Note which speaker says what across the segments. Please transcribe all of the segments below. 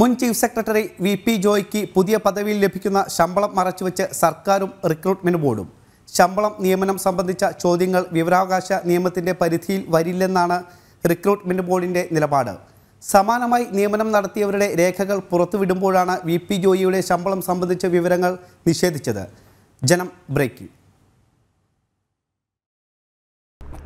Speaker 1: മുൻ chief secretary V P ജോയ്ക്ക് പുതിയ പദവിയിൽ ലഭിക്കുന്ന ശമ്പളം മറച്ചുവെച്ച് സർക്കാരും റിക്രൂട്ട്മെന്റ് ബോർഡും ശമ്പളം നിയമനം സംബന്ധിച്ച ചോദ്യങ്ങൾ വിവരാവകാശ നിയമത്തിന്റെ പരിധിയിൽ വരില്ലെന്നാണ് റിക്രൂട്ട്മെന്റ് ബോർഡിന്റെ നിലപാട് സമാനമായി നിയമനം നടത്തിയവരുടെ രേഖകൾ പുറത്തുവിടുമ്പോഴാണ് വി പി ജോയിയുടെ ശമ്പളം സംബന്ധിച്ച വിവരങ്ങൾ നിഷേധിച്ചത് ജനം breaking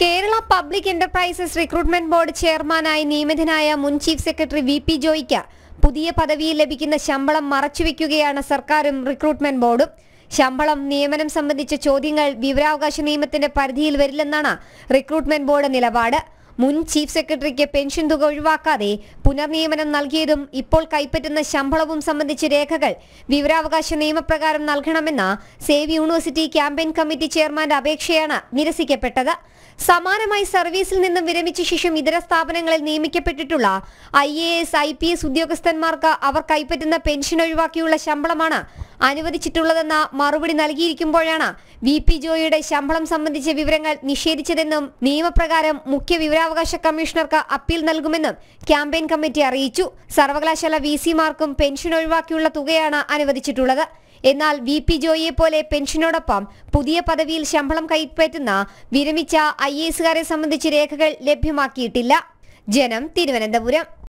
Speaker 2: Kerala public enterprises recruitment board ചെയർമാനായി നിയമിതനായ മുൻ ചീഫ് സെക്രട്ടറി വി പി ജോയിക്ക് പുതിയ പദവിയിൽ ലഭിക്കുന്ന ശമ്പളം മറച്ചുവെക്കുകയാണ് സർക്കാരും റിക്രൂട്ട്മെന്റ് ബോർഡും ശമ്പളം നിയമനം സംബന്ധിച്ച ചോദ്യങ്ങൾ വിവരാവകാശ നിയമത്തിന്റെ പരിധിയിൽ വരില്ലെന്നാണ് റിക്രൂട്ട്മെന്റ് ബോർഡ് നിലപാട് മുൻ ചീഫ് സെക്രട്ടറിക്ക് പെൻഷൻ തുക ഒഴിവാക്കാതെ പുനർനിയമനം നൽകിയതും ഇപ്പോൾ കൈപ്പറ്റുന്ന ശമ്പളവും സംബന്ധിച്ച രേഖകൾ വിവരാവകാശ നിയമപ്രകാരം നൽകണമെന്ന സേവ് യൂണിവേഴ്സിറ്റി ക്യാമ്പയിൻ കമ്മിറ്റി ചെയർമാന്റെ അപേക്ഷയാണ് നിരസിക്കപ്പെട്ടത് സമാനമായി സർവീസിൽ നിന്നും വിരമിച്ച ശേഷം ഇതര സ്ഥാപനങ്ങളിൽ നിയമിക്കപ്പെട്ടിട്ടുള്ള I A S I P S ഉദ്യോഗസ്ഥന്മാർക്ക് അവർ കൈപ്പറ്റുന്ന പെൻഷൻ ഒഴിവാക്കിയുള്ള ശമ്പളമാണ് അനുവദിച്ചിട്ടുള്ളതെന്ന മറുപടി നൽകിയിരിക്കുമ്പോഴാണ് വി പി ജോയിയുടെ ശമ്പളം സംബന്ധിച്ച വിവരങ്ങൾ നിഷേധിച്ചതെന്നും നിയമപ്രകാരം മുഖ്യ വിവരാവകാശ കമ്മീഷണർക്ക് അപ്പീൽ നൽകുമെന്നും ക്യാമ്പയിൻ കമ്മിറ്റി അറിയിച്ചു സർവകലാശാല വി സിമാർക്കും പെൻഷൻ ഒഴിവാക്കിയുള്ള തുകയാണ് അനുവദിച്ചിട്ടുള്ളത് എന്നാൽ വി പി ജോയിയെ പോലെ പെൻഷനോടൊപ്പം പുതിയ പദവിയിൽ ശമ്പളം കൈപ്പറ്റുന്ന വിരമിച്ച ഐ എസുകാരെ സംബന്ധിച്ച് രേഖകൾ ലഭ്യമാക്കിയിട്ടില്ല ജനം തിരുവനന്തപുരം